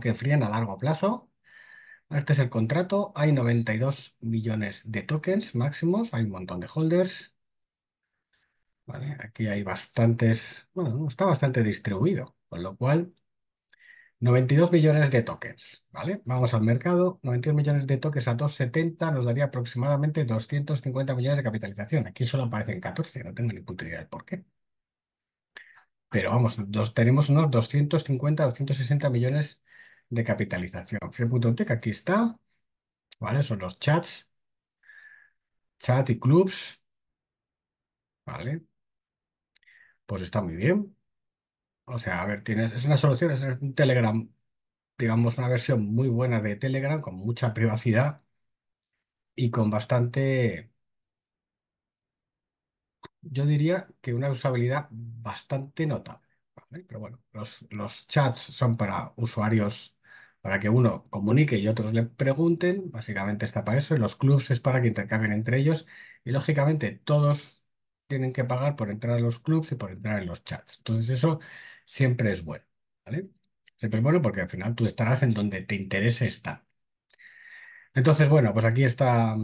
que frían a largo plazo. Este es el contrato, hay 92 millones de tokens máximos, hay un montón de holders. Vale, aquí hay bastantes, bueno, está bastante distribuido, con lo cual 92 millones de tokens, ¿vale? Vamos al mercado, 92 millones de tokens a 2,70 nos daría aproximadamente 250 millones de capitalización. Aquí solo aparecen 14, no tengo ni puta idea del por qué. Pero vamos, tenemos unos 250, 260 millones de capitalización. Que aquí está. ¿Vale? Son los chats. Chat y clubs. ¿Vale? Pues está muy bien. O sea, a ver, tienes, es una solución, es un Telegram, digamos, una versión muy buena de Telegram, con mucha privacidad y con bastante, yo diría que una usabilidad bastante notable. Pero bueno, los chats son para usuarios para que uno comunique y otros le pregunten. Básicamente está para eso. y Los clubs es para que intercambien entre ellos. Y lógicamente todos tienen que pagar por entrar a los clubs y por entrar en los chats. Entonces eso siempre es bueno. ¿vale? Siempre es bueno porque al final tú estarás en donde te interese estar. Entonces, bueno, pues aquí está,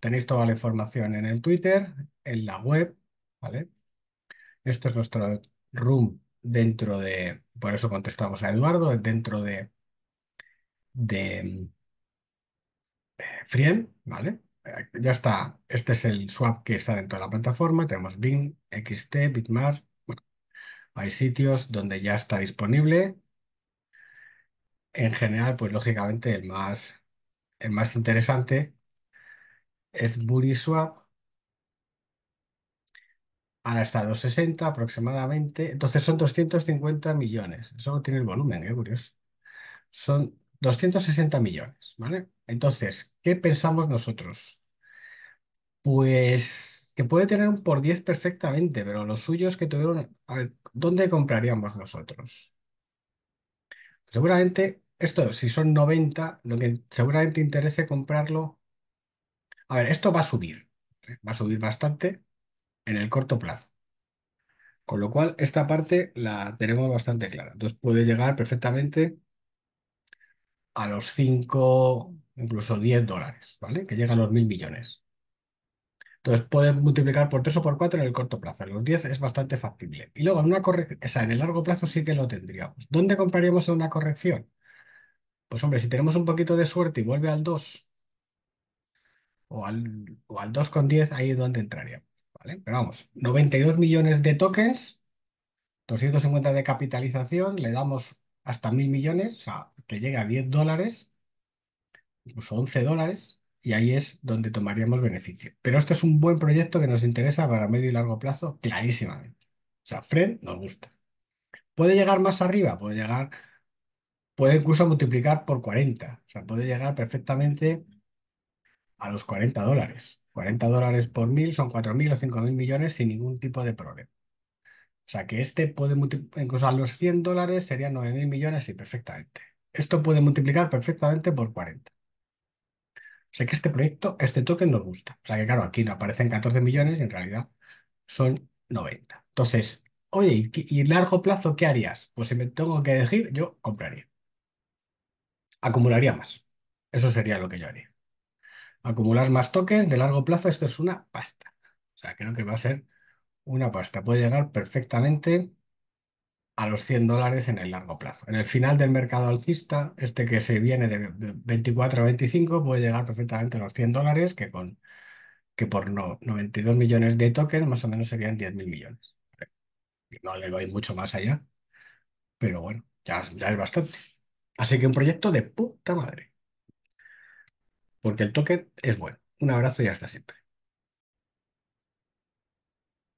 tenéis toda la información en el Twitter, en la web, ¿vale? Esto es nuestro room dentro de, por eso contestamos a Eduardo, dentro de de eh, ¿vale? Eh, ya está, este es el swap que está dentro de la plataforma, tenemos Bing, XT, BitMart hay sitios donde ya está disponible. En general, pues lógicamente el más, el más interesante es Buriswap, Ahora está a 260 aproximadamente. Entonces son 250 millones. eso tiene el volumen, ¿eh? curioso. Son 260 millones, ¿vale? Entonces, ¿qué pensamos nosotros? Pues que puede tener un por 10 perfectamente, pero los suyos que tuvieron, a ver, ¿dónde compraríamos nosotros? seguramente, esto, si son 90, lo que seguramente interese comprarlo, a ver, esto va a subir, ¿eh? va a subir bastante en el corto plazo. Con lo cual, esta parte la tenemos bastante clara. Entonces puede llegar perfectamente a los 5, incluso 10 dólares, ¿vale? Que llega a los mil millones. Entonces puede multiplicar por 3 o por 4 en el corto plazo. En los 10 es bastante factible. Y luego en una o sea, en el largo plazo sí que lo tendríamos. ¿Dónde compraríamos en una corrección? Pues hombre, si tenemos un poquito de suerte y vuelve al 2 o al, o al 2,10, ahí es donde entraríamos. ¿vale? Pero vamos, 92 millones de tokens, 250 de capitalización, le damos hasta mil millones, o sea, que llega a 10 dólares, incluso 11 dólares, y ahí es donde tomaríamos beneficio. Pero este es un buen proyecto que nos interesa para medio y largo plazo, clarísimamente. O sea, Fred nos gusta. ¿Puede llegar más arriba? Puede llegar, puede incluso multiplicar por 40. O sea, puede llegar perfectamente a los 40 dólares. 40 dólares por mil son 4.000 o 5.000 millones sin ningún tipo de problema. O sea, que este puede multiplicar, incluso los 100 dólares serían 9.000 millones y perfectamente. Esto puede multiplicar perfectamente por 40. O sea, que este proyecto, este token nos gusta. O sea, que claro, aquí no aparecen 14 millones y en realidad son 90. Entonces, oye, ¿y, y largo plazo qué harías? Pues si me tengo que decir, yo compraría. Acumularía más. Eso sería lo que yo haría. Acumular más tokens de largo plazo, esto es una pasta. O sea, creo que va a ser una pasta puede llegar perfectamente a los 100 dólares en el largo plazo. En el final del mercado alcista, este que se viene de 24 a 25 puede llegar perfectamente a los 100 dólares, que, con, que por no, 92 millones de tokens más o menos serían 10.000 millones. No le doy mucho más allá, pero bueno, ya, ya es bastante. Así que un proyecto de puta madre. Porque el token es bueno. Un abrazo y hasta siempre.